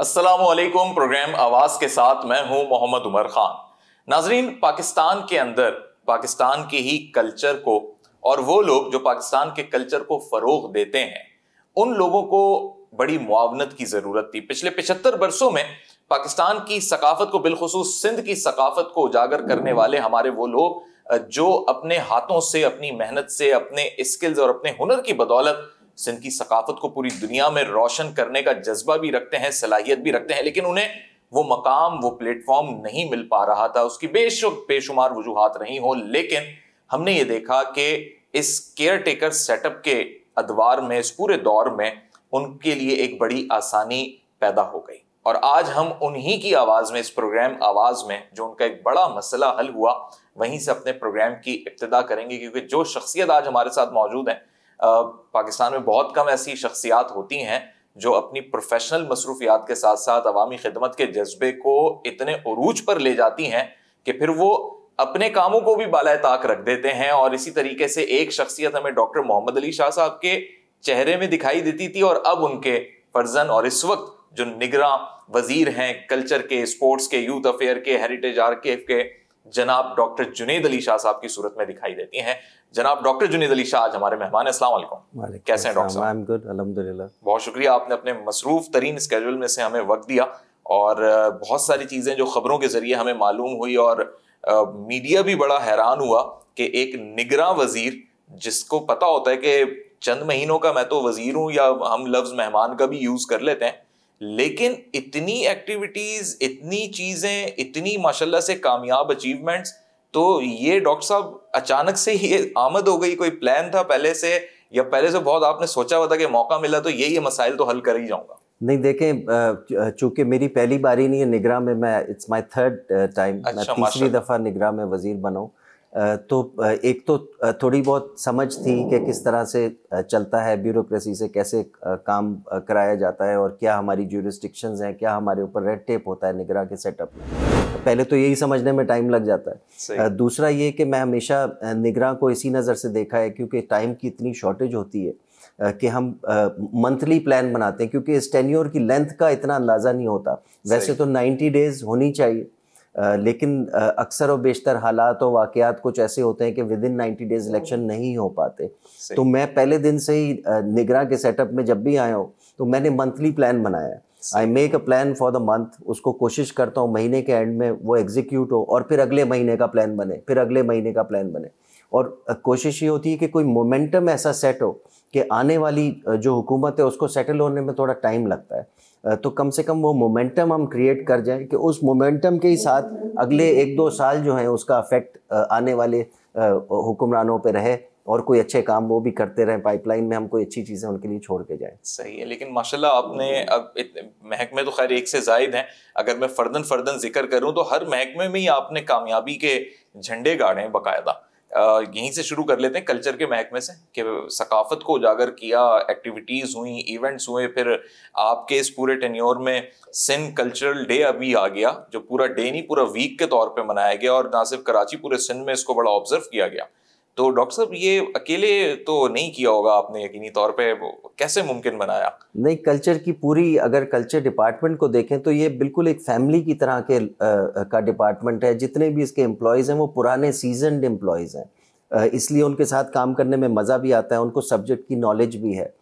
Aslam programme आवाज़ के साथ मैं हूं मोहम्मद उमर खान नाजरीन पाकिस्तान के अंदर पाकिस्तान के ही कल्चर को और वो लोग जो पाकिस्तान के कल्चर को फ़रोग देते हैं उन लोगों को बड़ी मुआवनत की ज़रूरत थी पिछले पिछहत्तर बरसों में पाकिस्तान की सकाफत को बिलखसूस सिंध की सकाफत को उजागर करने वाले हमारे वो लोग जो अपने हाथों से अपनी मेहनत से अपने स्किल्स और अपने हुनर की बदौलत सिंध की सकाफत को पूरी दुनिया में रोशन करने का जज्बा भी रखते हैं सलाहियत भी रखते हैं लेकिन उन्हें वो मकाम वो प्लेटफॉर्म नहीं मिल पा रहा था उसकी बेश बेशुमार वजूहत नहीं हो लेकिन हमने ये देखा कि इस केयर टेकर सेटअप के अदवार में इस पूरे दौर में उनके लिए एक बड़ी आसानी पैदा हो गई और आज हम उन्हीं की आवाज़ में इस प्रोग्राम आवाज़ में जो उनका एक बड़ा मसला हल हुआ वहीं से अपने प्रोग्राम की इब्तदा करेंगे क्योंकि जो शख्सियत आज हमारे साथ मौजूद हैं पाकिस्तान में बहुत कम ऐसी शख्सियात होती हैं जो अपनी प्रोफेशनल मसरूफियात के साथ साथ अवामी खिदमत के जज्बे को इतने अरूज पर ले जाती हैं कि फिर वो अपने कामों को भी बाल ताक रख देते हैं और इसी तरीके से एक शख्सियत हमें डॉक्टर मोहम्मद अली शाह साहब के चेहरे में दिखाई देती थी और अब उनके फर्जन और इस वक्त जो निगरान वजीर हैं कल्चर के स्पोर्ट्स के यूथ अफेयर के हेरिटेज आर्केफ के जनाब डॉक्टर जुनेद अली शाह साहब की सूरत में दिखाई देती हैं जनाब डॉक्टर जुनेद अली शाह आज हमारे मेहमान असला कैसे हैं डॉक्टर साहब बहुत शुक्रिया आपने अपने मसरूफ तरीन स्केजूल में से हमें वक्त दिया और बहुत सारी चीज़ें जो खबरों के जरिए हमें मालूम हुई और मीडिया भी बड़ा हैरान हुआ कि एक निगरा वजीर जिसको पता होता है कि चंद महीनों का मैं तो वजीर हूँ या हम लफ्ज़ मेहमान का भी यूज़ कर लेते हैं लेकिन इतनी एक्टिविटीज इतनी चीजें इतनी माशाल्लाह से कामयाब अचीवमेंट्स तो ये डॉक्टर साहब अचानक से ही आमद हो गई कोई प्लान था पहले से या पहले से बहुत आपने सोचा हुआ था कि मौका मिला तो यही ये मसाइल तो हल कर ही जाऊंगा नहीं देखें चूंकि मेरी पहली बारी नहीं है निगरा में मैं इट्स माय थर्ड टाइम मैं अच्छा, तीसरी दफ़ा निगरा में वजीर बना तो एक तो थोड़ी बहुत समझ थी कि किस तरह से चलता है ब्यूरोक्रेसी से कैसे काम कराया जाता है और क्या हमारी ज्यूरिस्टिक्शंस हैं क्या हमारे ऊपर रेड टेप होता है निगरा के सेटअप में तो पहले तो यही समझने में टाइम लग जाता है दूसरा ये कि मैं हमेशा निगरा को इसी नज़र से देखा है क्योंकि टाइम की इतनी शॉर्टेज होती है कि हम मंथली प्लान बनाते हैं क्योंकि इस टेन्योर की लेंथ का इतना अंदाज़ा नहीं होता वैसे तो 90 डेज़ होनी चाहिए लेकिन अक्सर और बेशतर हालात और वाकयात कुछ ऐसे होते हैं कि within ninety days election नहीं हो पाते तो मैं पहले दिन से ही निगरा के सेटअप में जब भी आया हूँ तो मैंने मंथली प्लान बनाया I make a plan for the month उसको कोशिश करता हूँ महीने के एंड में वो एग्जीक्यूट हो और फिर अगले महीने का प्लान बने फिर अगले महीने का प्लान बने और कोशिश ये होती है कि कोई मोमेंटम ऐसा सेट हो कि आने वाली जो हुकूमत है उसको सेटल होने में थोड़ा टाइम लगता है तो कम से कम वो मोमेंटम हम क्रिएट कर जाएं कि उस मोमेंटम के ही साथ अगले एक दो साल जो हैं उसका अफेक्ट आने वाले हुक्मरानों पर रहे और कोई अच्छे काम वो भी करते रहें पाइपलाइन में हम कोई अच्छी चीज़ें उनके लिए छोड़ के जाएं सही है लेकिन माशाल्लाह आपने अब महकमे तो खैर एक से जायद हैं अगर मैं फर्दन फर्दन जिक्र करूं तो हर महकमे में ही आपने कामयाबी के झंडे गाड़े हैं बाकायदा यहीं से शुरू कर लेते हैं कल्चर के महकमे से कि सकाफत को उजागर किया एक्टिविटीज़ हुई इवेंट्स हुए फिर आपके इस पूरे टेन्योर में सिंध कल्चरल डे अभी आ गया जो पूरा डे नहीं पूरा वीक के तौर पे मनाया गया और ना सिर्फ कराची पूरे सिंध में इसको बड़ा ऑब्जर्व किया गया तो डॉक्टर साहब ये अकेले तो नहीं किया होगा आपने यकीनी तौर पे कैसे मुमकिन बनाया नहीं कल्चर की पूरी अगर कल्चर डिपार्टमेंट को देखें तो ये बिल्कुल एक फैमिली की तरह के आ, का डिपार्टमेंट है जितने भी इसके एम्प्लॉयज़ हैं वो पुराने सीजनड एम्प्लॉयज़ हैं इसलिए उनके साथ काम करने में मज़ा भी आता है उनको सब्जेक्ट की नॉलेज भी है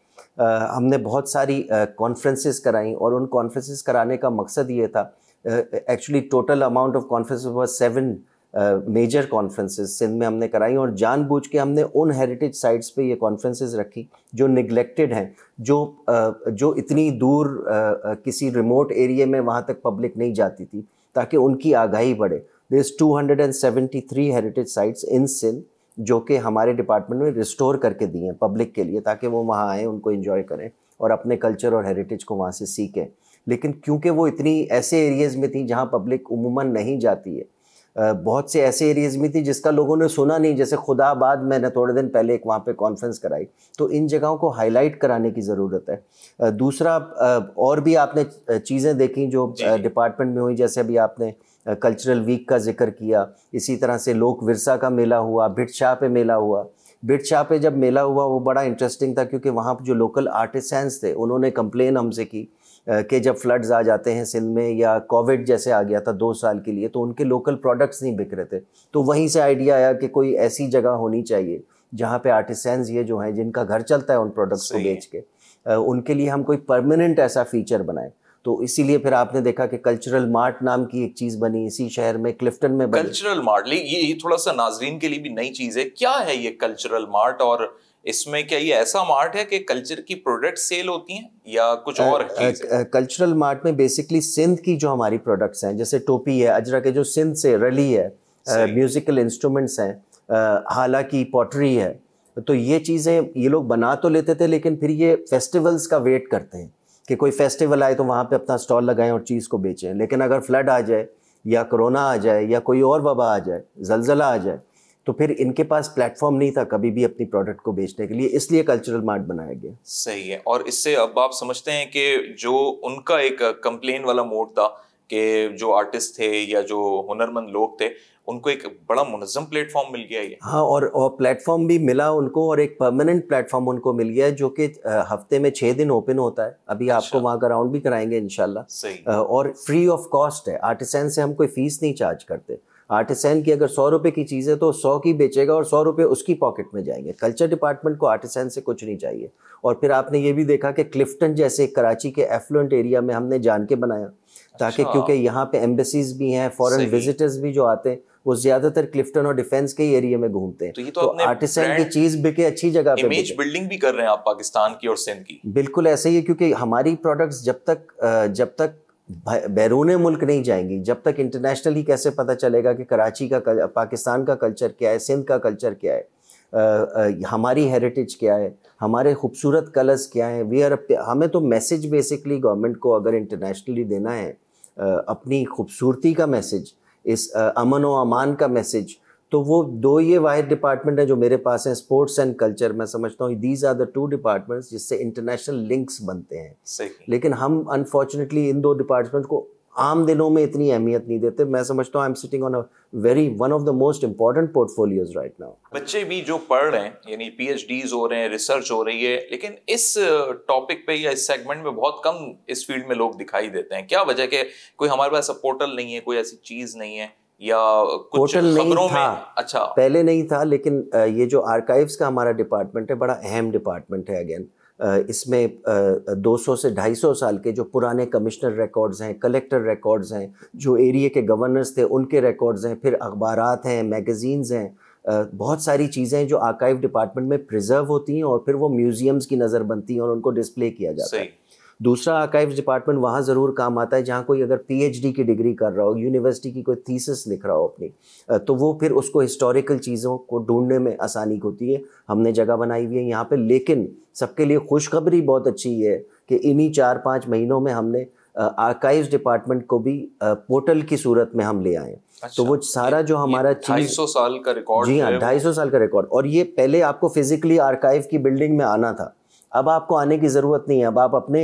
आ, हमने बहुत सारी कॉन्फ्रेंसेस कराई और उन कॉन्फ्रेंसेस कराने का मकसद ये था actually total amount of conference seven major conferences Sindh में हमने कराई और जानबूझ के हमने उन हेरिटेज साइट्स पे ये कॉन्फ्रेंसेस रखी जो निगलेक्टेड हैं जो जो इतनी दूर किसी रिमोट एरिया में वहाँ तक पब्लिक नहीं जाती थी ताकि उनकी आगाही बढ़े there is two hundred and seventy three heritage sites in Sindh जो कि हमारे डिपार्टमेंट में रिस्टोर करके दिए हैं पब्लिक के लिए ताकि वो वहाँ आएँ उनको इन्जॉय करें और अपने कल्चर और हेरिटेज को वहाँ से सीखें लेकिन क्योंकि वो इतनी ऐसे एरियाज़ में थी जहाँ पब्लिक उमूमा नहीं जाती है बहुत से ऐसे एरियाज भी थी जिसका लोगों ने सुना नहीं जैसे खुदाबाद मैंने थोड़े दिन पहले एक वहाँ पे कॉन्फ्रेंस कराई तो इन जगहों को हाईलाइट कराने की ज़रूरत है दूसरा और भी आपने चीज़ें देखी जो डिपार्टमेंट में हुई जैसे अभी आपने कल्चरल वीक का जिक्र किया इसी तरह से लोक विरसा का मेला हुआ शाह पे मेला हुआ शाह पे जब मेला हुआ वो बड़ा इंटरेस्टिंग था क्योंकि वहाँ जो लोकल आर्टिसंस थे उन्होंने कंप्लेन हमसे की के जब फ्लड्स आ जाते हैं सिंध में या कोविड जैसे आ गया था दो साल के लिए तो उनके लोकल प्रोडक्ट्स नहीं बिक रहे थे तो वहीं से आइडिया आया कि कोई ऐसी जगह होनी चाहिए जहाँ पे आर्टिसंस ये जो हैं जिनका घर चलता है उन प्रोडक्ट्स को बेच के उनके लिए हम कोई परमानेंट ऐसा फीचर बनाए तो इसीलिए फिर आपने देखा कि कल्चरल मार्ट नाम की एक चीज बनी इसी शहर में क्लिफ्टन में कल्चरल मार्ट ये थोड़ा सा नाजरीन के लिए भी नई चीज है क्या है ये कल्चरल मार्ट और इसमें क्या ये ऐसा मार्ट है कि कल्चर की प्रोडक्ट सेल होती हैं या कुछ और कल्चरल मार्ट में बेसिकली सिंध की जो हमारी प्रोडक्ट्स हैं जैसे टोपी है अजरा के जो सिंध से रली है म्यूज़िकल इंस्ट्रूमेंट्स हैं हालांकि पॉटरी है तो ये चीज़ें ये लोग बना तो लेते थे लेकिन फिर ये फेस्टिवल्स का वेट करते हैं कि कोई फेस्टिवल आए तो वहाँ पे अपना स्टॉल लगाएं और चीज़ को बेचें लेकिन अगर फ्लड आ जाए या कोरोना आ जाए या कोई और वबा आ जाए जलजला आ जाए तो फिर इनके पास प्लेटफॉर्म नहीं था कभी भी अपनी प्रोडक्ट को बेचने के लिए इसलिए कल्चरल मार्ट बनाया गया सही है और इससे अब आप समझते हैं कि जो उनका एक कंप्लेन वाला मोड था कि जो आर्टिस्ट थे या जो हुनरमंद लोग थे उनको एक बड़ा मुनजम प्लेटफॉर्म मिल गया ये हाँ और, और प्लेटफॉर्म भी मिला उनको और एक परमानेंट प्लेटफॉर्म उनको मिल गया है जो कि हफ्ते में छः दिन ओपन होता है अभी अच्छा। आपको वहाँ का राउंड भी कराएंगे इनशाला और फ्री ऑफ कॉस्ट है आर्टिसन से हम कोई फीस नहीं चार्ज करते आर्टिसन की अगर सौ रुपये की चीज़ है तो सौ की बेचेगा और सौ रुपये उसकी पॉकेट में जाएंगे कल्चर डिपार्टमेंट को आर्टिसन से कुछ नहीं चाहिए और फिर आपने ये भी देखा कि क्लिफ्टन जैसे कराची के एफ्लुएंट एरिया में हमने जान के बनाया ताकि अच्छा। क्योंकि यहाँ पे एम्बेसीज भी हैं फॉरेन विजिटर्स भी जो आते हैं वो ज्यादातर क्लिफ्टन और डिफेंस के एरिया में घूमते हैं तो, ये तो, तो आर्टिसन की चीज बिके अच्छी जगह पे इमेज बिल्डिंग भी कर रहे हैं आप पाकिस्तान की और सिंध की बिल्कुल ऐसे ही है क्योंकि हमारी प्रोडक्ट्स जब तक जब तक बैरून मुल्क नहीं जाएंगी जब तक इंटरनेशनली कैसे पता चलेगा कि कराची का कल, पाकिस्तान का कल्चर क्या है सिंध का कल्चर क्या है आ, आ, हमारी हेरिटेज क्या है हमारे खूबसूरत कलर्स क्या हैं वी आर हमें तो मैसेज बेसिकली गवर्नमेंट को अगर इंटरनेशनली देना है आ, अपनी खूबसूरती का मैसेज इस अमन व अमान का मैसेज तो वो दो ये वाहि डिपार्टमेंट हैं जो मेरे पास हैं स्पोर्ट्स एंड कल्चर मैं समझता हूँ these are the two departments जिससे इंटरनेशनल लिंक्स बनते हैं लेकिन हम अनफॉर्चुनेटली इन दो डिपार्टमेंट को आम दिनों में इतनी अहमियत नहीं देते मैं समझता हूँ I am sitting on a very one of the most important portfolios right now बच्चे भी जो पढ़ रहे हैं यानी डीज हो रहे हैं रिसर्च हो रही है लेकिन इस टॉपिक पे या इस सेगमेंट में बहुत कम इस फील्ड में लोग दिखाई देते हैं क्या वजह के कोई हमारे पास पोर्टल नहीं है कोई ऐसी चीज़ नहीं है या कुछ खबरों में अच्छा पहले नहीं था लेकिन ये जो आर्काइव्स का हमारा डिपार्टमेंट है बड़ा अहम डिपार्टमेंट है अगेन इसमें 200 से 250 साल के जो पुराने कमिश्नर रिकॉर्ड्स हैं कलेक्टर रिकॉर्ड्स हैं जो एरिए के गवर्नर्स थे उनके रिकॉर्ड्स हैं फिर अखबार हैं मैगज़ीन्स हैं बहुत सारी चीज़ें हैं जो आर्काइव डिपार्टमेंट में प्रिजर्व होती हैं और फिर वो म्यूज़ियम्स की नज़र बनती हैं और उनको डिस्प्ले किया जाता है दूसरा आर्काइव डिपार्टमेंट वहाँ ज़रूर काम आता है जहाँ कोई अगर पीएचडी की डिग्री कर रहा हो यूनिवर्सिटी की कोई थीसिस लिख रहा हो अपनी तो वो फिर उसको हिस्टोरिकल चीज़ों को ढूंढने में आसानी होती है हमने जगह बनाई हुई है यहाँ पर लेकिन सबके लिए खुशखबरी बहुत अच्छी है कि इन्हीं चार पाँच महीनों में हमने आर्काइव्स डिपार्टमेंट को भी पोर्टल की सूरत में हम ले आए तो अच्छा, तो वो सारा जो हमारा ढाई सौ साल का रिकॉर्ड जी हाँ ढाई सौ साल का रिकॉर्ड और ये पहले आपको फिजिकली आर्काइव की बिल्डिंग में आना था अब आपको आने की ज़रूरत नहीं है अब आप अपने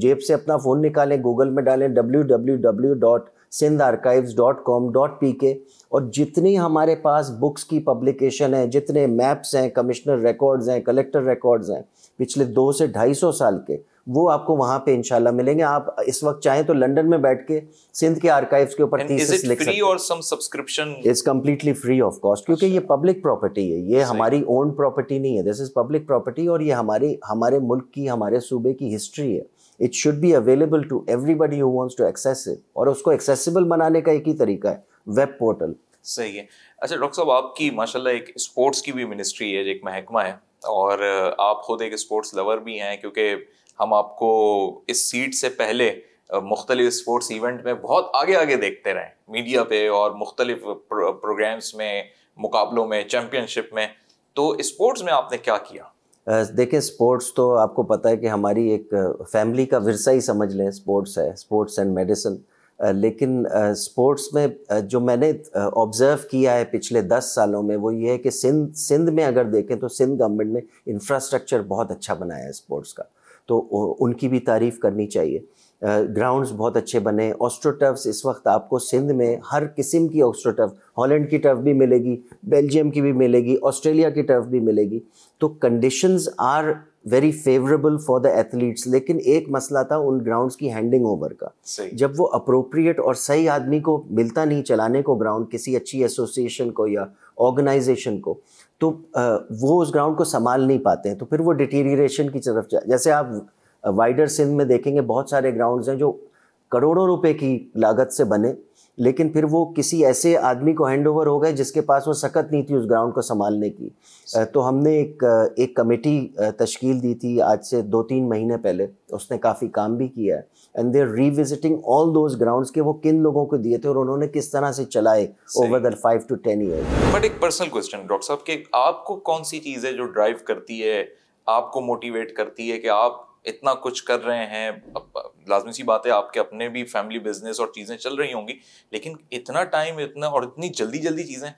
जेब से अपना फ़ोन निकालें गूगल में डालें W W W dot Sindh archives dot com dot P K और जितनी हमारे पास बुक्स की पब्लिकेशन है जितने मैप्स हैं कमिश्नर रिकॉर्ड्स हैं कलेक्टर रिकॉर्ड्स हैं पिछले दो से ढाई सौ साल के वो आपको वहां पे इंशाल्लाह मिलेंगे आप इस वक्त चाहें तो लंदन में बैठ के सिंध के आर्काइव्स के ऊपर thesis completely free of cost क्योंकि ये पब्लिक अच्छा। प्रॉपर्टी है ये हमारी ओन प्रॉपर्टी नहीं है दिस इज़ पब्लिक प्रॉपर्टी और ये हमारी हमारे मुल्क की हमारे सूबे की हिस्ट्री है it should be available to everybody who wants to access it और उसको एक्सेसिबल बनाने का एक ही तरीका है वेब पोर्टल सही है अच्छा डॉक्टर साहब आपकी माशाल्लाह एक स्पोर्ट्स की भी मिनिस्ट्री है एक महकमा है और आप खुद एक स्पोर्ट्स लवर भी हैं क्योंकि हम आपको इस सीट से पहले मुख्तलिफ स्पोर्ट्स इवेंट में बहुत आगे आगे देखते रहें मीडिया पे और मुख्तलिफ प्रो, प्रोग्राम्स में मुकाबलों में चैम्पियनशिप में तो स्पोर्ट्स में आपने क्या किया देखें स्पोर्ट्स तो आपको पता है कि हमारी एक फैमिली का विरसा ही समझ लें स्पोर्ट्स है स्पोर्ट्स एंड मेडिसिन लेकिन स्पोर्ट्स में जो मैंने ऑब्ज़र्व किया है पिछले दस सालों में वो ये है कि सिंध सिंध में अगर देखें तो सिंध गवर्नमेंट ने इंफ्रास्ट्रक्चर बहुत अच्छा बनाया है स्पोर्ट्स का तो उनकी भी तारीफ़ करनी चाहिए ग्राउंड्स uh, बहुत अच्छे बने ऑस्ट्रोटर्फ्स इस वक्त आपको सिंध में हर किस्म की ऑस्ट्रोटर्फ हॉलैंड की टर्फ भी मिलेगी बेल्जियम की भी मिलेगी ऑस्ट्रेलिया की टर्फ भी मिलेगी तो conditions are very favourable for the athletes लेकिन एक मसला था उन ग्राउंड्स की हैंडिंग ओवर का जब वो अप्रोप्रिएट और सही आदमी को मिलता नहीं चलाने को ग्राउंड किसी अच्छी एसोसिएशन को या ऑर्गेनाइजेशन को तो वो उस ग्राउंड को संभाल नहीं पाते हैं तो फिर वो डिटीरियरेशन की तरफ जैसे आप वाइडर सिंध में देखेंगे बहुत सारे ग्राउंड्स हैं जो करोड़ों रुपए की लागत से बने लेकिन फिर वो किसी ऐसे आदमी को हैंड ओवर हो गए जिसके पास वो सकत नहीं थी उस ग्राउंड को संभालने की तो हमने एक एक कमेटी तश्कील दी थी आज से दो तीन महीने पहले उसने काफ़ी काम भी किया है and they are revisiting all those ground के वो किन लोगों को दिए थे और उन्होंने किस तरह से चलाए over the five to ten year but एक पर्सनल क्वेश्चन डॉक्टर साहब कि आपको कौन सी चीज़ है जो ड्राइव करती है आपको मोटिवेट करती है कि आप इतना कुछ कर रहे हैं लाजमी सी बात है आपके अपने भी फैमिली बिजनेस और चीज़ें चल रही होंगी लेकिन इतना टाइम इतना और इतनी जल्दी जल्दी चीज़ें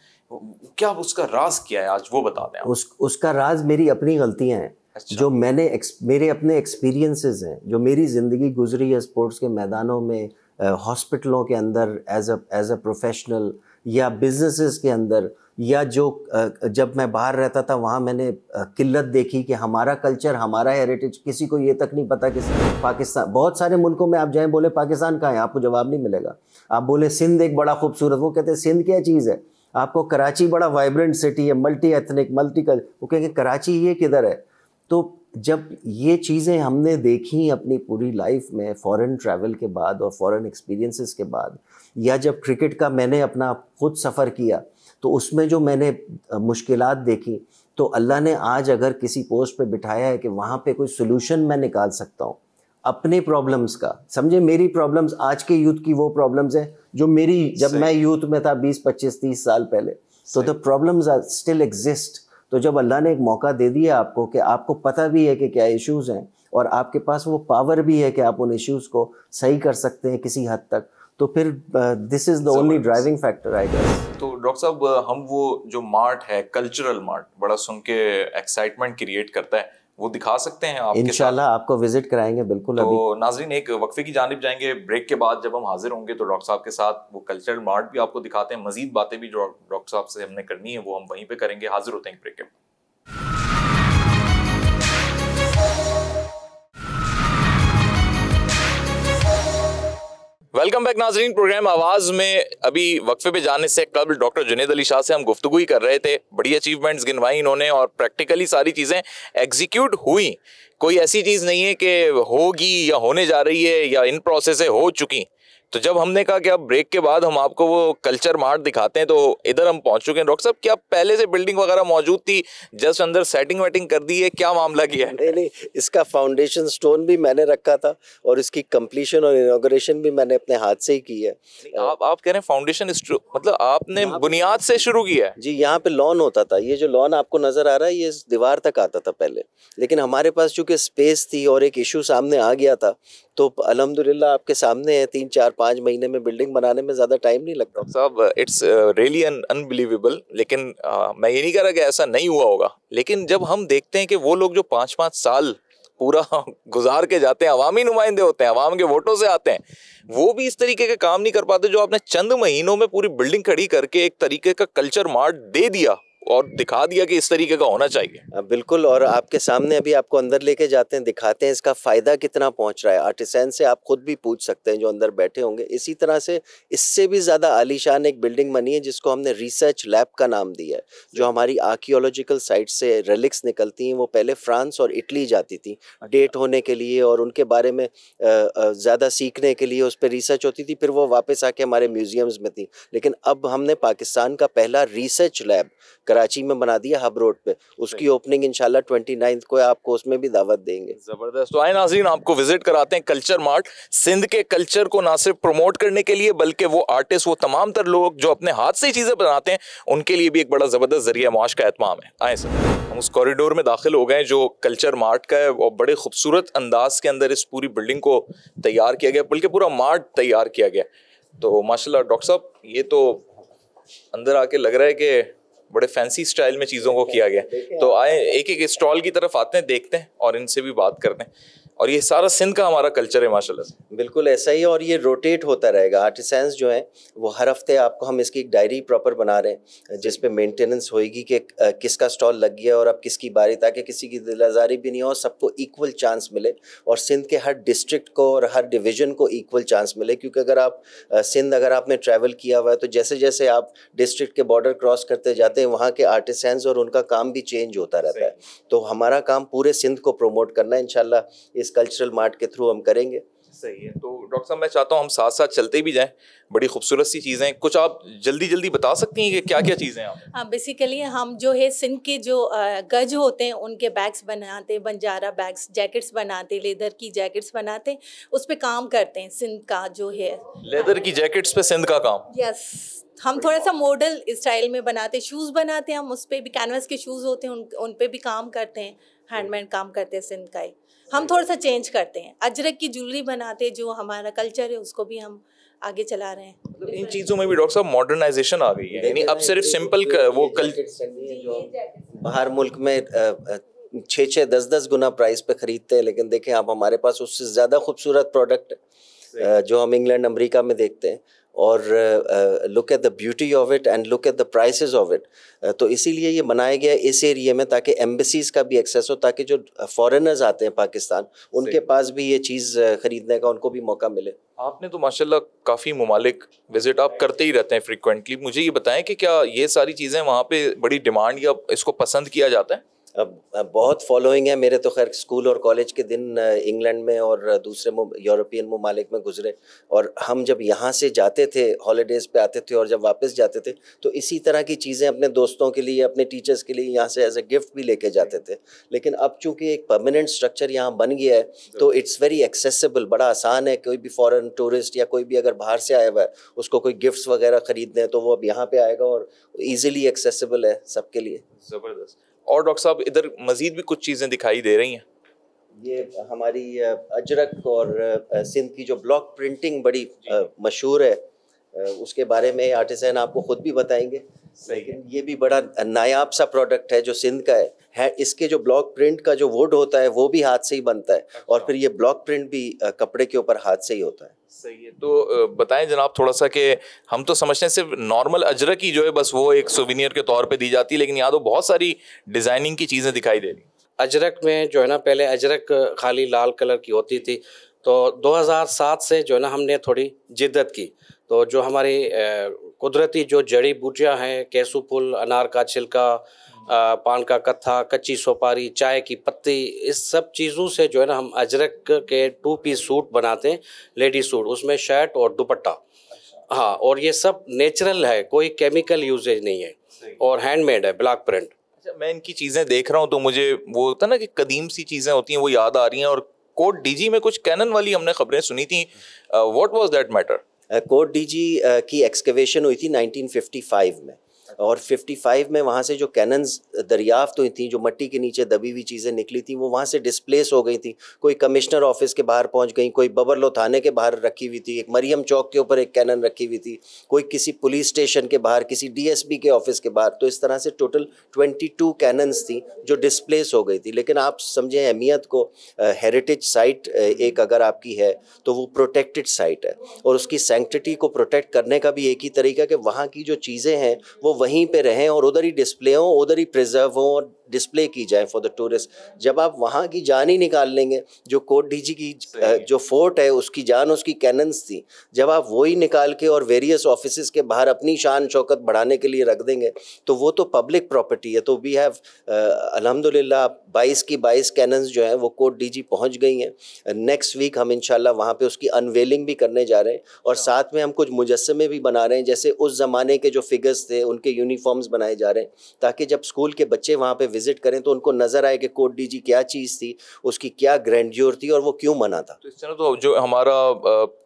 क्या उसका राज क्या है आज वो बता दें उस, उसका राज मेरी अपनी गलतियाँ हैं अच्छा। जो मैंने मेरे अपने एक्सपीरियंसेस हैं जो मेरी ज़िंदगी गुजरी है स्पोर्ट्स के मैदानों में हॉस्पिटलों के अंदर as a as a professional या बिजनेसेस के अंदर या जो जब मैं बाहर रहता था वहाँ मैंने किल्लत देखी कि हमारा कल्चर हमारा हेरिटेज किसी को ये तक नहीं पता कि पाकिस्तान बहुत सारे मुल्कों में आप जाएं बोले पाकिस्तान कहाँ है आपको जवाब नहीं मिलेगा आप बोले सिंध एक बड़ा खूबसूरत वो कहते हैं सिंध क्या चीज़ है आपको कराची बड़ा वाइब्रेंट सिटी है मल्टी एथनिक मल्टी कल्चर वो कहेंगे कराची ये किधर है तो जब ये चीज़ें हमने देखी अपनी पूरी लाइफ में फॉरेन ट्रैवल के बाद और फॉरेन एक्सपीरियंसेस के बाद या जब क्रिकेट का मैंने अपना खुद सफ़र किया तो उसमें जो मैंने मुश्किल देखी तो अल्लाह ने आज अगर किसी पोस्ट पे बिठाया है कि वहाँ पे कोई सोल्यूशन मैं निकाल सकता हूँ अपने प्रॉब्लम्स का समझे मेरी प्रॉब्लम्स आज के यूथ की वो प्रॉब्लम्स हैं जो मेरी जब मैं यूथ में था 20 25 30 साल पहले तो the problems are still exist तो जब अल्लाह ने एक मौका दे दिया आपको कि आपको पता भी है कि क्या इश्यूज़ हैं और आपके पास वो पावर भी है कि आप उन इश्यूज़ को सही कर सकते हैं किसी हद तक तो फिर this is the only driving factor I guess तो डॉक्टर साहब हम वो जो मार्ट है कल्चरल मार्ट बड़ा सुन के एक्साइटमेंट क्रिएट करता है वो दिखा सकते हैं आप इंशाल्लाह आपको विजिट कराएंगे बिल्कुल तो अभी। नाजरीन एक वक्फे की जानब जाएंगे ब्रेक के बाद जब हम हाजिर होंगे तो डॉक्टर साहब के साथ वो कल्चरल मार्ट भी आपको दिखाते हैं मजीद बातें भी जो डॉक्टर साहब से हमने करनी है वो हम वहीं पर करेंगे हाजिर होते हैं ब्रेक के बाद वेलकम बैक नाजरीन प्रोग्राम आवाज़ में अभी वक्फे पे जाने से कबल डॉक्टर जुनेद अली शाह से हम गुफ्तु ही कर रहे थे बड़ी अचीवमेंट्स गिनवाई इन्होंने और प्रैक्टिकली सारी चीज़ें एग्जीक्यूट हुई कोई ऐसी चीज़ नहीं है कि होगी या होने जा रही है या इन प्रोसेस हो चुकी तो जब हमने कहा कि अब ब्रेक के बाद हम आपको वो कल्चर मार्ट दिखाते हैं तो इधर हम पहुंच चुके हैं डॉक्टर साहब क्या पहले से बिल्डिंग वगैरह मौजूद थी जस्ट अंदर सेटिंग वेटिंग कर दी है क्या मामला किया है नहीं नहीं इसका फाउंडेशन स्टोन भी मैंने रखा था और इसकी कम्प्लीशन और इनोग्रेशन भी मैंने अपने हाथ से ही की है आप आप कह रहे हैं फाउंडेशन मतलब आपने बुनियाद से शुरू किया है जी यहाँ पे लॉन होता था ये जो लॉन आपको नजर आ रहा है ये दीवार तक आता था पहले लेकिन हमारे पास चूंकि स्पेस थी और एक इशू सामने आ गया था तो अलहमदिल्ला आपके सामने है तीन चार पाँच महीने में बिल्डिंग बनाने में ज़्यादा टाइम नहीं लगता सब इट्स रियली अनबिलीवेबल लेकिन uh, मैं ये नहीं कह रहा कि ऐसा नहीं हुआ होगा लेकिन जब हम देखते हैं कि वो लोग जो पाँच पाँच साल पूरा गुजार के जाते हैं अवामी नुमाइंदे होते हैं अवाम के वोटों से आते हैं वो भी इस तरीके के काम नहीं कर पाते जो आपने चंद महीनों में पूरी बिल्डिंग खड़ी करके एक तरीके का कल्चर मार्ट दे दिया और दिखा दिया कि इस तरीके का होना चाहिए हाँ, बिल्कुल और आपके सामने अभी आपको अंदर लेके जाते हैं दिखाते हैं इसका फ़ायदा कितना पहुंच रहा है आर्टिसन से आप खुद भी पूछ सकते हैं जो अंदर बैठे होंगे इसी तरह से इससे भी ज़्यादा आलिशान एक बिल्डिंग बनी है जिसको हमने रिसर्च लैब का नाम दिया है जो हमारी आर्कियोलॉजिकल साइट से रिलिक्स निकलती हैं वो पहले फ्रांस और इटली जाती थी अच्छा। डेट होने के लिए और उनके बारे में ज़्यादा सीखने के लिए उस पर रिसर्च होती थी फिर वो वापस आके हमारे म्यूज़ियम्स में थी लेकिन अब हमने पाकिस्तान का पहला रिसर्च लैब कराची में बना दिया हब रोड पे उसकी ओपनिंग इनशाला ट्वेंटी नाइन्थ को आपको उसमें भी दावत देंगे ज़बरदस्त तो आए नाजीन आपको विजिट कराते हैं कल्चर मार्ट सिंध के कल्चर को ना सिर्फ प्रमोट करने के लिए बल्कि वो आर्टिस्ट वो तमाम तर लोग जो अपने हाथ से चीज़ें बनाते हैं उनके लिए भी एक बड़ा ज़बरदस्त जरिया माश का अहतमाम है आए सर हम उस कॉरिडोर में दाखिल हो गए जो कल्चर मार्ट का है और बड़े खूबसूरत अंदाज के अंदर इस पूरी बिल्डिंग को तैयार किया गया बल्कि पूरा मार्ट तैयार किया गया तो माशाल्लाह डॉक्टर साहब ये तो अंदर आके लग रहा है कि बड़े फैंसी स्टाइल में चीज़ों को किया गया तो आए एक एक स्टॉल की तरफ आते हैं देखते हैं और इनसे भी बात करते हैं और ये सारा सिंध का हमारा कल्चर है माशाल्लाह बिल्कुल ऐसा ही और ये रोटेट होता रहेगा आर्टिसंस जो हैं वो हर हफ्ते आपको हम इसकी एक डायरी प्रॉपर बना रहे हैं जिस पे मेंटेनेंस होएगी कि किसका स्टॉल लग गया और अब किसकी बारी ताकि किसी की दिलाजारी भी नहीं हो सबको इक्वल चांस मिले और सिंध के हर डिस्ट्रिक्ट को और हर डिविजन को इक्वल चांस मिले क्योंकि अगर आप सिंध अगर आपने ट्रैवल किया हुआ है तो जैसे जैसे आप डिस्ट्रिक्ट के बॉर्डर क्रॉस करते जाते हैं वहाँ के आर्टिसंस और उनका काम भी चेंज होता रहता है तो हमारा काम पूरे सिंध को प्रोमोट करना है इन इस कल्चरल मार्ट के थ्रू हम करेंगे सही है तो डॉक्टर साहब मैं चाहता हूँ हम साथ साथ चलते भी जाएं बड़ी खूबसूरत सी चीज़ें कुछ आप जल्दी जल्दी बता सकती हैं कि क्या क्या चीज़ें हैं हाँ बेसिकली हम जो है सिंध के जो गज होते हैं उनके बैग्स बनाते बंजारा बैग्स जैकेट्स बनाते लेदर की जैकेट्स बनाते उस पर काम करते हैं सिंध का जो है लेदर की जैकेट्स पे सिंध का काम यस हम थोड़ा सा मॉडल स्टाइल में बनाते शूज़ बनाते हैं हम उस पर भी कैनवस के शूज़ होते हैं उन उन पर भी काम करते हैं हैंडमेड काम करते हैं सिंध का ही हम थोड़ा सा चेंज करते हैं अजरक की ज्वेलरी बनाते जो हमारा कल्चर है उसको भी हम आगे चला रहे हैं मतलब इन चीज़ों में भी डॉक्टर साहब मॉडर्नाइजेशन आ गई है यानी अब सिर्फ सिंपल वो बाहर मुल्क में छः छः दस दस गुना प्राइस पे खरीदते हैं लेकिन देखें आप हमारे पास उससे ज़्यादा खूबसूरत प्रोडक्ट जो हम इंग्लैंड अमेरिका में देखते हैं और look at the beauty of it and look at the price of it तो इसीलिए ये बनाया गया इस एरिया में ताकि एम्बेसीज का भी एक्सेस हो ताकि जो फॉरेनर्स uh, आते हैं पाकिस्तान उनके पास भी ये चीज़ uh, ख़रीदने का उनको भी मौका मिले आपने तो माशाल्लाह काफ़ी ममालिक विज़िट आप करते ही रहते हैं फ्रिक्वेंटली मुझे ये बताएं कि क्या ये सारी चीज़ें वहाँ पर बड़ी डिमांड या इसको पसंद किया जाता है अब बहुत फॉलोइंग है मेरे तो खैर स्कूल और कॉलेज के दिन इंग्लैंड में और दूसरे यूरोपियन ममालिक में गुजरे और हम जब यहाँ से जाते थे हॉलीडेज़ पे आते थे और जब वापस जाते थे तो इसी तरह की चीज़ें अपने दोस्तों के लिए अपने टीचर्स के लिए यहाँ से एज ए गिफ्ट भी लेके जाते थे लेकिन अब चूँकि एक परमानेंट स्ट्रक्चर यहाँ बन गया है तो इट्स वेरी एक्सेसिबल बड़ा आसान है कोई भी फ़ॉरन टूरिस्ट या कोई भी अगर बाहर से आया हुआ है उसको कोई गिफ्ट्स वगैरह ख़रीदने हैं तो वो अब यहाँ पर आएगा और ईजिली एक्सेसिबल है सबके लिए ज़बरदस्त और डॉक्टर साहब इधर मजीद भी कुछ चीज़ें दिखाई दे रही हैं ये हमारी अजरक और सिंध की जो ब्लॉक प्रिंटिंग बड़ी मशहूर है उसके बारे में आर्टिसन आपको ख़ुद भी बताएंगे सेकंड ये भी बड़ा नायाब सा प्रोडक्ट है जो सिंध का है, है इसके जो ब्लॉक प्रिंट का जो वुड होता है वो भी हाथ से ही बनता है अच्छा। और फिर ये ब्लॉक प्रिंट भी कपड़े के ऊपर हाथ से ही होता है सही है तो बताएं जनाब थोड़ा सा कि हम तो समझते हैं सिर्फ नॉर्मल अजरक ही जो है बस वो एक सोविनियर के तौर पे दी जाती है लेकिन यहाँ तो बहुत सारी डिज़ाइनिंग की चीज़ें दिखाई दे रही अजरक में जो है ना पहले अजरक खाली लाल कलर की होती थी तो दो से जो है ना हमने थोड़ी जिद्दत की तो जो हमारी कुदरती जो जड़ी बूटियां हैं कैसू फुल अनार का छिलका पान का कत्था कच्ची सोपारी चाय की पत्ती इस सब चीज़ों से जो है ना हम अजरक के टू पीस सूट बनाते हैं लेडी सूट उसमें शर्ट और दुपट्टा अच्छा। हाँ और ये सब नेचुरल है कोई केमिकल यूजेज नहीं है और हैंडमेड है ब्लैक प्रिंट अच्छा, मैं इनकी चीज़ें देख रहा हूँ तो मुझे वो होता ना कि कदीम सी चीज़ें होती हैं वो याद आ रही हैं और कोर्ट डीजी में कुछ कैनन वाली हमने खबरें सुनी थी what was that matter Kot Diji की एक्सकवेशन हुई थी 1955 में और 55 में वहाँ से जो कैनन्स दरियाफ्त हुई थी जो मट्टी के नीचे दबी हुई चीज़ें निकली थी वो वहाँ से डिस्प्लेस हो गई थी कोई कमिश्नर ऑफिस के बाहर पहुँच गई कोई बबरलो थाने के बाहर रखी हुई थी एक मरियम चौक के ऊपर एक कैनन रखी हुई थी कोई किसी पुलिस स्टेशन के बाहर किसी डी के ऑफिस के बाहर तो इस तरह से टोटल ट्वेंटी टू थी जो डिस्प्लेस हो गई थी लेकिन आप समझें अहमियत को हेरिटेज साइट एक अगर आपकी है तो वो प्रोटेक्टेड साइट है और उसकी सेंकटिटी को प्रोटेक्ट करने का भी एक ही तरीका कि वहाँ की जो चीज़ें हैं वो वहीं पे रहें और उधर ही डिस्प्ले हो उधर ही प्रिजर्व हो और डिस्प्ले की जाए फॉर द टूरिस्ट जब आप वहाँ की जान ही निकाल लेंगे जो कोट डीजी की जो फोर्ट है उसकी जान उसकी कैनन्स थी जब आप वही निकाल के और वेरियस ऑफिस के बाहर अपनी शान शौकत बढ़ाने के लिए रख देंगे तो वो तो पब्लिक प्रॉपर्टी है तो वी हैव uh, अलहमदिल्ला बाईस की बाईस कैनन्स जो हैं वो कोट डी जी पहुँच गई हैं नेक्स्ट वीक हम इन शाला वहाँ पर उसकी अनवेलिंग भी करने जा रहे हैं और साथ में हम कुछ मुजस्मे भी बना रहे हैं जैसे उस ज़माने के जो फिगर्स थे उनके यूनिफॉर्म्स बनाए जा रहे हैं ताकि जब स्कूल के बच्चे वहाँ पर विजिट करें तो उनको नजर आए कि कोट डी जी क्या चीज़ थी उसकी क्या ग्रैंड्योर थी और वो क्यों मना था तो इस तरह तो जो हमारा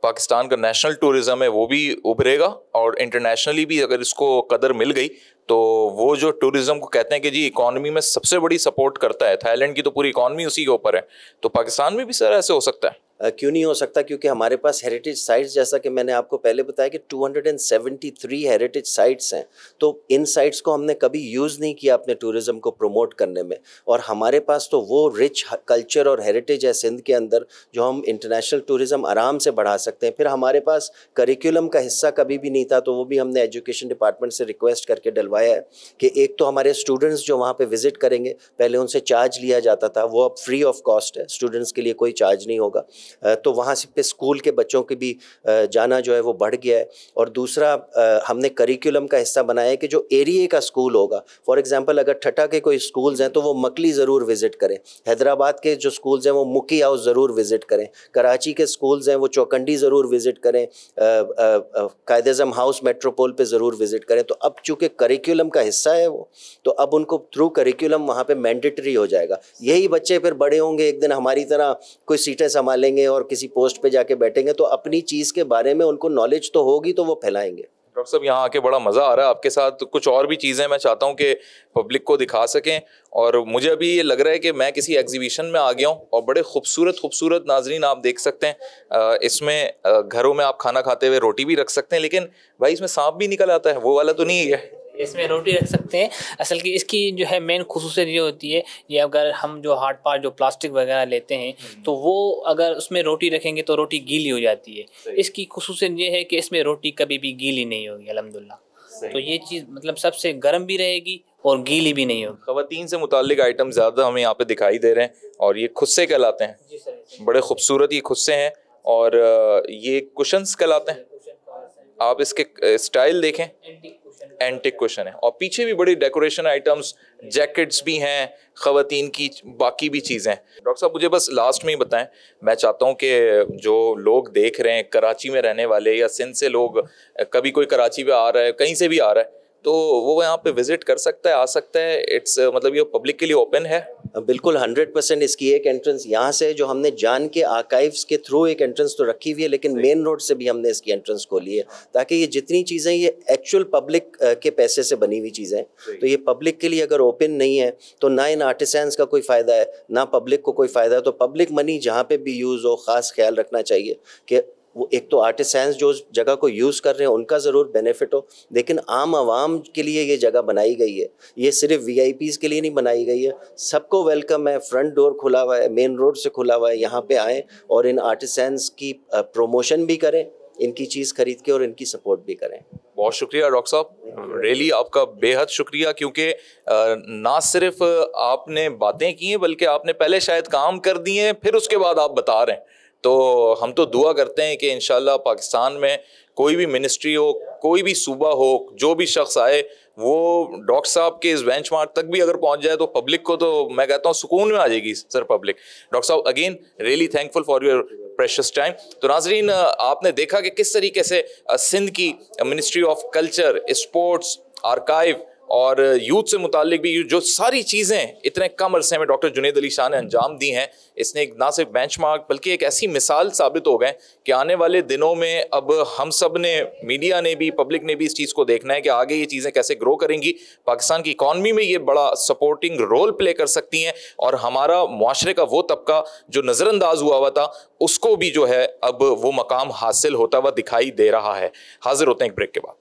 पाकिस्तान का नेशनल टूरिज्म है वो भी उभरेगा और इंटरनेशनली भी अगर इसको कदर मिल गई तो वो जो टूरिज्म को कहते हैं कि जी इकोनॉमी में सबसे बड़ी सपोर्ट करता है थाईलैंड की तो पूरी इकोनॉमी उसी के ऊपर है तो पाकिस्तान में भी सर ऐसे हो सकता है क्यों नहीं हो सकता क्योंकि हमारे पास हेरिटेज साइट्स जैसा कि मैंने आपको पहले बताया कि 273 हेरिटेज साइट्स हैं तो इन साइट्स को हमने कभी यूज़ नहीं किया अपने टूरिज़्म को प्रमोट करने में और हमारे पास तो वो रिच कल्चर और हेरिटेज है सिंध के अंदर जो हम इंटरनेशनल टूरिज़्म आराम से बढ़ा सकते हैं फिर हमारे पास करिकुलम का हिस्सा कभी भी नहीं था तो वो भी हमने एजुकेशन डिपार्टमेंट से रिक्वेस्ट करके डलवाया है कि एक तो हमारे स्टूडेंट्स जो वहाँ पर विज़िट करेंगे पहले उनसे चार्ज लिया जाता था वो अब फ्री ऑफ कॉस्ट है स्टूडेंट्स के लिए कोई चार्ज नहीं होगा तो वहाँ से पे स्कूल के बच्चों के भी जाना जो है वो बढ़ गया है और दूसरा हमने करिकुलम का हिस्सा बनाया है कि जो एरिए का स्कूल होगा फॉर एग्ज़ाम्पल अगर ठटा के कोई स्कूल्स हैं तो वो मकली ज़रूर विज़िट करें हैदराबाद के जो स्कूल्स हैं वो मुकी हाउस ज़रूर विज़िट करें कराची के स्कूल्स हैं वो चौकंडी ज़रूर विज़िट करें कायद अजम हाउस मेट्रोपोल पर ज़रूर विज़िट करें तो अब चूँकि करिकुलम का हिस्सा है वो तो अब उनको थ्रू करिकुलम वहाँ पर मैंडेटरी हो जाएगा यही बच्चे फिर बड़े होंगे एक दिन हमारी तरह कोई सीटें संभालेंगे जाएंगे और किसी पोस्ट पे जाके बैठेंगे तो अपनी चीज़ के बारे में उनको नॉलेज तो होगी तो वो फैलाएंगे डॉक्टर साहब यहाँ आके बड़ा मज़ा आ रहा है आपके साथ कुछ और भी चीज़ें मैं चाहता हूँ कि पब्लिक को दिखा सकें और मुझे अभी ये लग रहा है कि मैं किसी एग्जीबिशन में आ गया हूँ और बड़े खूबसूरत खूबसूरत नाजरीन आप देख सकते हैं इसमें घरों में आप खाना खाते हुए रोटी भी रख सकते हैं लेकिन भाई इसमें सांप भी निकल आता है वो वाला तो नहीं है इसमें रोटी रख सकते हैं असल की इसकी जो है मेन खसूसियत ये होती है ये अगर हम जो हार्ड पार्ट जो प्लास्टिक वगैरह लेते हैं हम्म। तो वो अगर उसमें रोटी रखेंगे तो रोटी गीली हो जाती है इसकी खसूसियत ये है कि इसमें रोटी कभी भी गीली नहीं होगी अलहमदिल्ला तो ये चीज़ मतलब सबसे गर्म भी रहेगी और गीली भी नहीं होगी खातन से मुतल आइटम ज़्यादा हमें यहाँ पर दिखाई दे रहे हैं और ये खुस्से कहलाते हैं बड़े खूबसूरत ये खुस्से हैं और ये कुशंस कहलाते हैं आप इसके स्टाइल देखें एंटिक क्वेश्चन है और पीछे भी बड़ी डेकोरेशन आइटम्स जैकेट्स भी हैं खातन की बाकी भी चीज़ें डॉक्टर साहब मुझे बस लास्ट में ही बताएं मैं चाहता हूँ कि जो लोग देख रहे हैं कराची में रहने वाले या सिंध से लोग कभी कोई कराची पे आ रहा है कहीं से भी आ रहा है तो वो यहाँ पे विजिट कर सकता है आ सकता है इट्स uh, मतलब ये पब्लिक के लिए ओपन है बिल्कुल हंड्रेड परसेंट इसकी एक एंट्रेंस यहाँ से जो हमने जान के आर्काइव्स के थ्रू एक एंट्रेंस तो रखी हुई है लेकिन मेन रोड से भी हमने इसकी एंट्रेंस खोली है ताकि ये जितनी चीज़ें ये एक्चुअल पब्लिक uh, के पैसे से बनी हुई चीज़ें तो ये पब्लिक के लिए अगर ओपन नहीं है तो ना इन आर्टिसंस का कोई फ़ायदा है ना पब्लिक को कोई फ़ायदा है तो पब्लिक मनी जहाँ पर भी यूज़ हो ख़ास ख्याल रखना चाहिए कि वो एक तो आर्टिसंस जो उस जगह को यूज़ कर रहे हैं उनका ज़रूर बेनिफिट हो लेकिन आम आवाम के लिए ये जगह बनाई गई है ये सिर्फ वी के लिए नहीं बनाई गई है सबको वेलकम है फ्रंट डोर खुला हुआ है मेन रोड से खुला हुआ है यहाँ पर आएँ और इन आर्टिसंस की प्रोमोशन भी करें इनकी चीज़ खरीद के और इनकी सपोर्ट भी करें बहुत शुक्रिया डॉक्टर साहब रियली आपका बेहद शुक्रिया क्योंकि ना सिर्फ आपने बातें की हैं बल्कि आपने पहले शायद काम कर दिए हैं फिर उसके बाद आप बता रहे हैं तो हम तो दुआ करते हैं कि इन पाकिस्तान में कोई भी मिनिस्ट्री हो कोई भी सूबा हो जो भी शख्स आए वो डॉक्टर साहब के इस बेंच तक भी अगर पहुंच जाए तो पब्लिक को तो मैं कहता हूँ सुकून में आ जाएगी सर पब्लिक डॉक्टर साहब again really thankful for your precious time तो नाजरीन आपने देखा कि किस तरीके से सिंध की ministry of culture sports archive और यूथ से मुतलिक भी जो सारी चीज़ें इतने कम अरसे में डॉक्टर जुनेद अली शाह ने अंजाम दी हैं इसने एक ना सिर्फ बेंच मार्क बल्कि एक ऐसी मिसाल साबित हो गए कि आने वाले दिनों में अब हम सब ने मीडिया ने भी पब्लिक ने भी इस चीज़ को देखना है कि आगे ये चीज़ें कैसे ग्रो करेंगी पाकिस्तान की इकानमी में ये बड़ा सपोर्टिंग रोल प्ले कर सकती हैं और हमारा माशरे का वो तबका जो नज़रअंदाज हुआ हुआ था उसको भी जो है अब वो मकाम हासिल होता हुआ दिखाई दे रहा है हाजिर होते हैं एक ब्रेक के बाद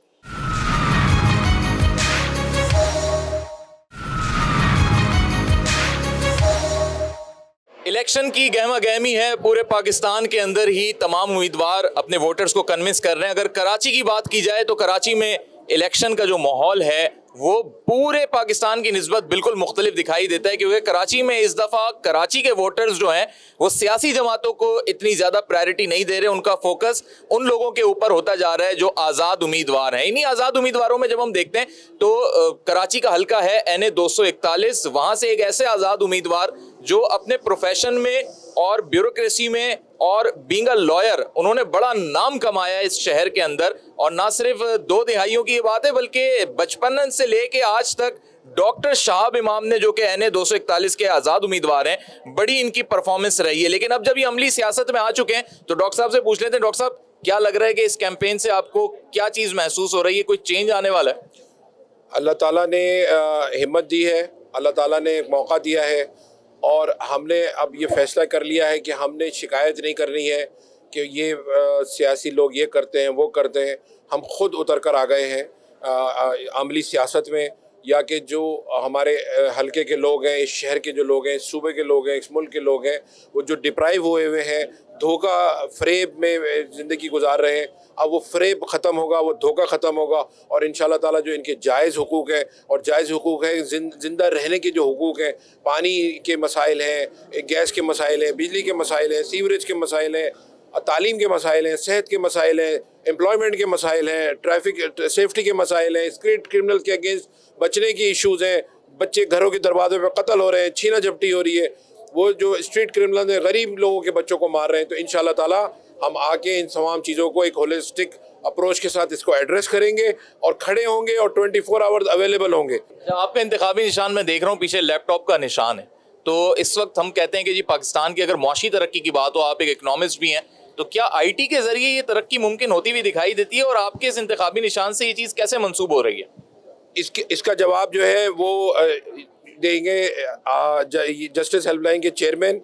इलेक्शन की गहमा गहमी है पूरे पाकिस्तान के अंदर ही तमाम उम्मीदवार अपने वोटर्स को कन्विंस कर रहे हैं अगर कराची की बात की जाए तो कराची में इलेक्शन का जो माहौल है वो पूरे पाकिस्तान की नस्बत बिल्कुल मुख्तलिफ दिखाई देता है क्योंकि कराची में इस दफ़ा कराची के वोटर्स जो हैं वो सियासी जमातों को इतनी ज़्यादा प्रायरिटी नहीं दे रहे उनका फोकस उन लोगों के ऊपर होता जा रहा है जो आज़ाद उम्मीदवार हैं इन्हीं आज़ाद उम्मीदवारों में जब हम देखते हैं तो कराची का हल्का है एन ए दो सौ इकतालीस वहां से एक ऐसे आज़ाद उम्मीदवार जो अपने प्रोफेशन में और ब्यूरोक्रेसी में और बींग लॉयर उन्होंने बड़ा नाम कमाया इस शहर के अंदर और ना सिर्फ दो दिहाइयों की ये बात है बल्कि बचपन से लेके आज तक डॉक्टर शाहब इमाम ने जो कि एन ए के आज़ाद उम्मीदवार हैं बड़ी इनकी परफॉर्मेंस रही है लेकिन अब जब ये अमली सियासत में आ चुके हैं तो डॉक्टर साहब से पूछ लेते हैं डॉक्टर साहब क्या लग रहा है कि इस कैंपेन से आपको क्या चीज़ महसूस हो रही है कोई चेंज आने वाला है अल्लाह ताला ने हिम्मत दी है अल्लाह ताला ने मौका दिया है और हमने अब ये फैसला कर लिया है कि हमने शिकायत नहीं करनी है कि ये सियासी लोग ये करते हैं वो करते हैं हम खुद उतर कर आ गए हैं अमली सियासत में या कि जो हमारे हलके के लोग हैं इस शहर के जो लोग हैं सूबे के लोग हैं इस मुल्क के लोग हैं वो जो डिप्राइव हुए हुए हैं धोखा फ्रेब में ज़िंदगी गुजार रहे हैं अब वो फ्रेब ख़त्म होगा वो धोखा ख़त्म होगा और इन ताला जो इनके जायज़ हकूक़ हैं और जायज़ हकूक़ हैं ज़िंदा रहने के जो हकूक़ हैं पानी के मसाइल हैं गैस के मसाइल हैं बिजली के मसाइल हैं सीवरेज के मसाइल हैं तालीम के मसाइल हैं सेहत के मसाइल हैं एम्प्लॉयमेंट के मसाइल हैं ट्रैफिक सेफ्टी के मसाइल हैं स्क्रीट क्रिमिनल के अगेंस्ट बचने के इशूज़ हैं बच्चे घरों के दरवाज़ों पर कत्ल हो रहे हैं छीना झपटी हो रही है वो जो स्ट्रीट क्रिमिनल हैं गरीब लोगों के बच्चों को मार रहे हैं तो इन ताला हम आके इन तमाम चीज़ों को एक होलिस्टिक अप्रोच के साथ इसको एड्रेस करेंगे और खड़े होंगे और ट्वेंटी फोर आवर्स अवेलेबल होंगे अच्छा, आपके इंतबी निशान में देख रहा हूँ पीछे लैपटॉप का निशान है तो इस वक्त हम कहते हैं कि जी पाकिस्तान की अगर मुशी तरक्की की बात हो आप एक इकनॉमिस्ट भी हैं तो क्या टी के ज़रिए ये तरक्की मुमकिन होती हुई दिखाई देती है और आपके इस इंतबी निशान से ये चीज़ कैसे मनसूब हो रही है इसके इसका जवाब जो है वो देंगे जस्टिस हेल्पलाइन के चेयरमैन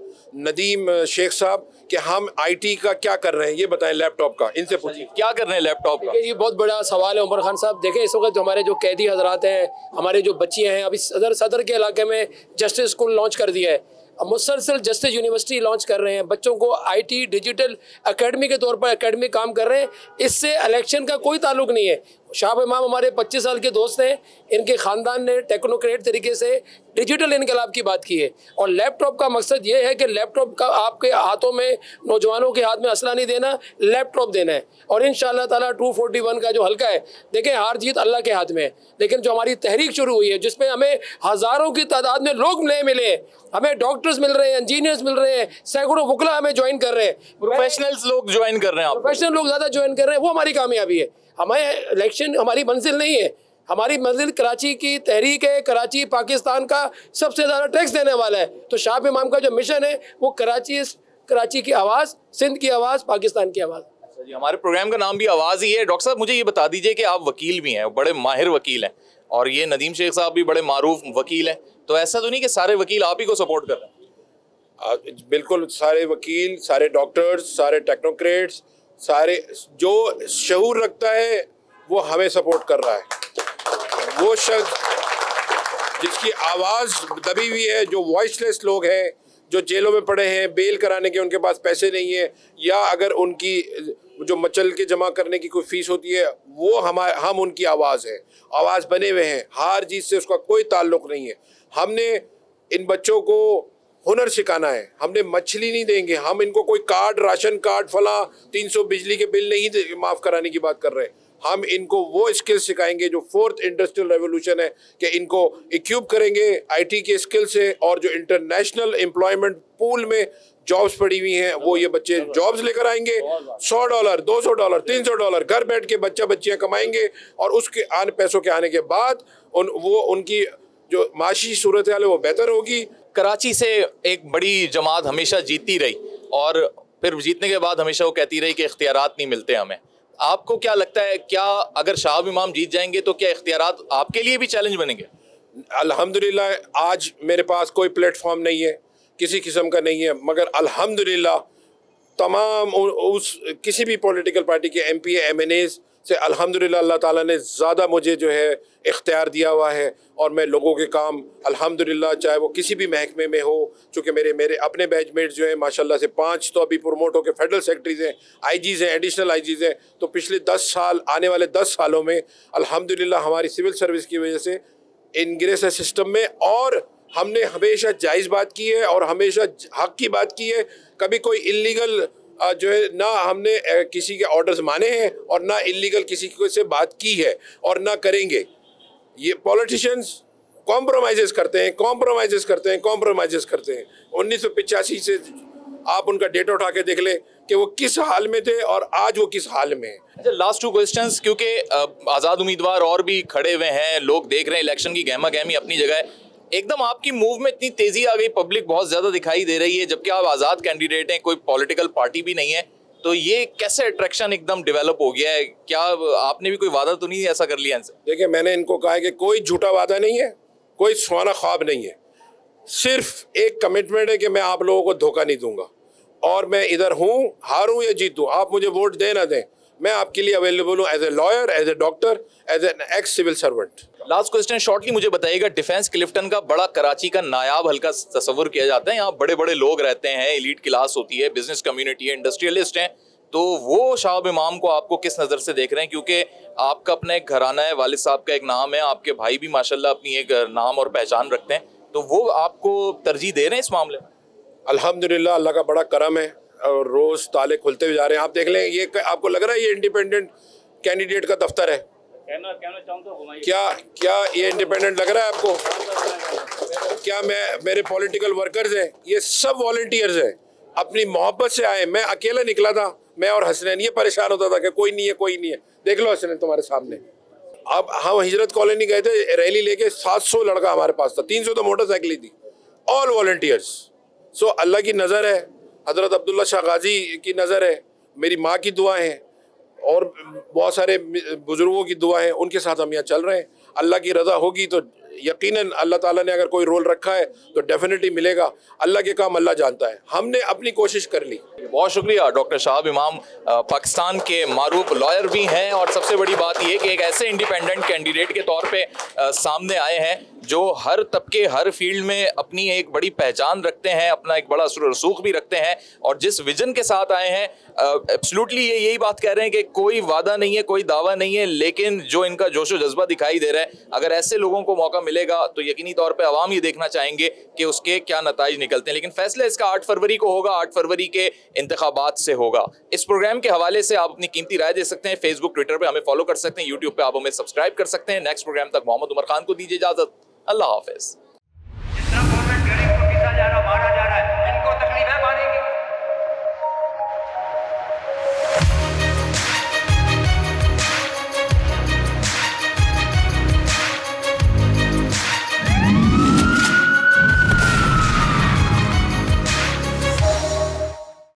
नदीम शेख साहब कि हम आईटी का क्या कर रहे हैं ये बताएं लैपटॉप का इनसे अच्छा पूछिए क्या कर रहे हैं लैपटॉप का ये बहुत बड़ा सवाल है उमर खान साहब देखें इस वक्त हमारे जो कैदी हजरात हैं हमारे जो बच्चे हैं अभी सदर सदर के इलाके में जस्टिस स्कूल लॉन्च कर दिया है मुसलसल जस्टिस यूनिवर्सिटी लॉन्च कर रहे हैं बच्चों को आईटी डिजिटल एकेडमी के तौर पर एकेडमी काम कर रहे हैं इससे इलेक्शन का कोई ताल्लुक नहीं है शाह इमाम हमारे 25 साल के दोस्त हैं इनके ख़ानदान ने टेक्नोक्रेट तरीके से डिजिटल इनकलाब की बात की है और लैपटॉप का मकसद ये है कि लैपटॉप का आपके हाथों में नौजवानों के हाथ में असला नहीं देना लैपटॉप देना है और इन ताला 241 का जो हल्का है देखें हार जीत अल्लाह के हाथ में है लेकिन जो हमारी तहरीक शुरू हुई है जिसमें हमें हज़ारों की तादाद में लोग नए मिले हैं हमें डॉक्टर्स मिल रहे हैं इंजीनियर्स मिल रहे हैं सैकड़ों वकला हमें ज्वाइन कर रहे हैं प्रोफेशनल्स लोग ज्वाइन कर रहे हैं प्रोफेशनल लोग ज़्यादा ज्वाइन कर रहे हैं वो हमारी कामयाबी है हमारे इलेक्शन हमारी मंजिल नहीं है हमारी मंजिल कराची की तहरीक है कराची पाकिस्तान का सबसे ज़्यादा टैक्स देने वाला है तो शाह इमाम का जो मिशन है वो कराची कराची की आवाज़ सिंध की आवाज़ पाकिस्तान की आवाज़ अच्छा जी हमारे प्रोग्राम का नाम भी आवाज़ ही है डॉक्टर साहब मुझे ये बता दीजिए कि आप वकील भी हैं बड़े माहिर वकील हैं और ये नदीम शेख साहब भी बड़े मरूफ वकील हैं तो ऐसा तो नहीं कि सारे वकील आप ही को सपोर्ट कर रहे हैं बिल्कुल सारे वकील सारे डॉक्टर्स सारे टेक्नोक्रेट्स सारे जो शहूर रखता है वो हमें सपोर्ट कर रहा है वो शख्स जिसकी आवाज़ दबी हुई है जो वॉइसलेस लोग हैं जो जेलों में पड़े हैं बेल कराने के उनके पास पैसे नहीं है या अगर उनकी जो मचल के जमा करने की कोई फीस होती है वो हमारे हम उनकी आवाज़ है आवाज़ बने हुए हैं हार जीत से उसका कोई ताल्लुक नहीं है हमने इन बच्चों को हुनर सिखाना है हमने मछली नहीं देंगे हम इनको कोई कार्ड राशन कार्ड फला 300 बिजली के बिल नहीं माफ़ कराने की बात कर रहे हैं हम इनको वो स्किल सिखाएंगे जो फोर्थ इंडस्ट्रियल रेवोल्यूशन है कि इनको इक्यूब करेंगे आईटी के स्किल से और जो इंटरनेशनल एम्प्लॉयमेंट पूल में जॉब्स पड़ी हुई हैं वो ये बच्चे जॉब्स लेकर आएंगे सौ डॉलर दो सौ डॉलर तीन सौ डॉलर घर बैठ के बच्चा बच्चियाँ कमाएंगे और उसके आने पैसों के आने के बाद उन वो उनकी जो माशी सूरत हाल है वो बेहतर होगी कराची से एक बड़ी जमात हमेशा जीतती रही और फिर जीतने के बाद हमेशा वो कहती रही कि इख्तियार नहीं मिलते हमें आपको क्या लगता है क्या अगर शाह इमाम जीत जाएंगे तो क्या इख्तियार आपके लिए भी चैलेंज बनेंगे अलहमदिल्ला आज मेरे पास कोई प्लेटफॉर्म नहीं है किसी किस्म का नहीं है मगर अलहमदिल्ला तमाम उस किसी भी पॉलिटिकल पार्टी के M P M N As से अल्हम्दुलिल्लाह अल्लाह ताला ने ज़्यादा मुझे जो है इख्तियार दिया हुआ है और मैं लोगों के काम अल्हम्दुलिल्लाह चाहे वो किसी भी महकमे में हो चूँकि मेरे मेरे अपने बैचमेट्स जो हैं माशाल्लाह से पाँच तो अभी प्रमोट होकर फेडरल सेक्रेटरीज हैं आईजीज़ हैं एडिशनल आईजीज़ हैं तो पिछले दस साल आने वाले दस सालों में अलहमदिल्ला हमारी सिविल सर्विस की वजह से इनग्रेस है सिस्टम में और हमने हमेशा जायज़ बात की है और हमेशा हक की बात की है कभी कोई इलीगल जो है ना हमने किसी के ऑर्डर्स माने हैं और ना इलीगल किसी को से बात की है और ना करेंगे ये पॉलिटिशियंस कॉम्प्रोमाइजेस करते हैं कॉम्प्रोमाइजेस करते हैं कॉम्प्रोमाइजेस करते हैं उन्नीस से आप उनका डेटा उठा के देख ले कि वो किस हाल में थे और आज वो किस हाल में अच्छा लास्ट टू क्वेश्चन क्योंकि आज़ाद उम्मीदवार और भी खड़े हुए हैं लोग देख रहे हैं इलेक्शन की गहमा गहमी अपनी जगह है एकदम आपकी मूव में इतनी तेजी आ गई पब्लिक बहुत ज्यादा दिखाई दे रही है जबकि आप आजाद कैंडिडेट हैं कोई पॉलिटिकल पार्टी भी नहीं है तो ये कैसे अट्रैक्शन एकदम डेवलप हो गया है क्या आपने भी कोई वादा तो नहीं ऐसा कर लिया इनसे देखिए मैंने इनको कहा है कि कोई झूठा वादा नहीं है कोई सुहाना ख्वाब नहीं है सिर्फ एक कमिटमेंट है कि मैं आप लोगों को धोखा नहीं दूंगा और मैं इधर हूँ हारूँ या जीतूँ आप मुझे वोट दें ना दें मैं आपके लिए अवेलेबल हूँ as a lawyer as a doctor as an ex civil servant last question shortly मुझे बताइएगा डिफेंस क्लिफ्टन का बड़ा कराची का नायाब हल्का तस्वर किया जाता है यहाँ बड़े बड़े लोग रहते हैं इलीट क्लास होती है बिजनेस कम्युनिटी है इंडस्ट्रियलिस्ट हैं तो वो शाहब इमाम को आपको किस नज़र से देख रहे हैं क्योंकि आपका अपना एक घराना है वालिद साहब का एक नाम है आपके भाई भी माशा अपनी एक नाम और पहचान रखते हैं तो वो आपको तरजीह दे रहे हैं इस मामले में अलहमदिल्ला अल्लाह का बड़ा करम है रोज ताले खुलते हुए जा रहे हैं आप देख लें ये आपको लग रहा है ये इंडिपेंडेंट कैंडिडेट का दफ्तर है तो क्या क्या ये इंडिपेंडेंट लग रहा है आपको क्या मैं मेरे पॉलिटिकल वर्कर्स हैं ये सब वॉल्टियर्स हैं अपनी मोहब्बत से आए मैं अकेला निकला था मैं और हसनैन ये परेशान होता था कि कोई नहीं है कोई नहीं है देख लो हसनैन तुम्हारे सामने अब हम हजरत कॉलोनी गए थे रैली लेके 700 लड़का हमारे पास था 300 तो मोटरसाइकिल थी ऑल वॉल्टियर्स सो अल्लाह की नज़र है हज़रत अब्दुल्ला शाह गाजी की नज़र है मेरी माँ की दुआएं हैं और बहुत सारे बुज़ुर्गों की दुआएं हैं उनके साथ हम यहाँ चल रहे हैं अल्लाह की रज़ा होगी तो यकीनन अल्लाह ताला ने अगर कोई रोल रखा है तो डेफिनेटली मिलेगा अल्लाह के काम अल्लाह जानता है हमने अपनी कोशिश कर ली बहुत शुक्रिया डॉक्टर शाहब इमाम पाकिस्तान के मारूफ लॉयर भी हैं और सबसे बड़ी बात यह कि एक ऐसे इंडिपेंडेंट कैंडिडेट के तौर पे सामने आए हैं जो हर तबके हर फील्ड में अपनी एक बड़ी पहचान रखते हैं अपना एक बड़ा रसूख भी रखते हैं और जिस विजन के साथ आए हैं एब्सोल्युटली ये यही बात कह रहे हैं कि कोई वादा नहीं है कोई दावा नहीं है लेकिन जो इनका जोशो जज्बा दिखाई दे रहा है अगर ऐसे लोगों को मौका मिलेगा तो यकीनी तौर पर आवाम ये देखना चाहेंगे कि उसके क्या नतज निकलते हैं लेकिन फैसला इसका आठ फरवरी को होगा आठ फरवरी के इंतबात से होगा इस प्रोग्राम के हवाले से आप अपनी कीमती राय दे सकते हैं फेसबुक ट्विटर पर हमें फॉलो कर सकते हैं यूट्यूब पर आप हमें सब्सक्राइब कर सकते हैं नेक्स्ट प्रोग्राम तक मोहम्मद उमर खान को दीजिए इजाज़त अल्लाह हाफिज़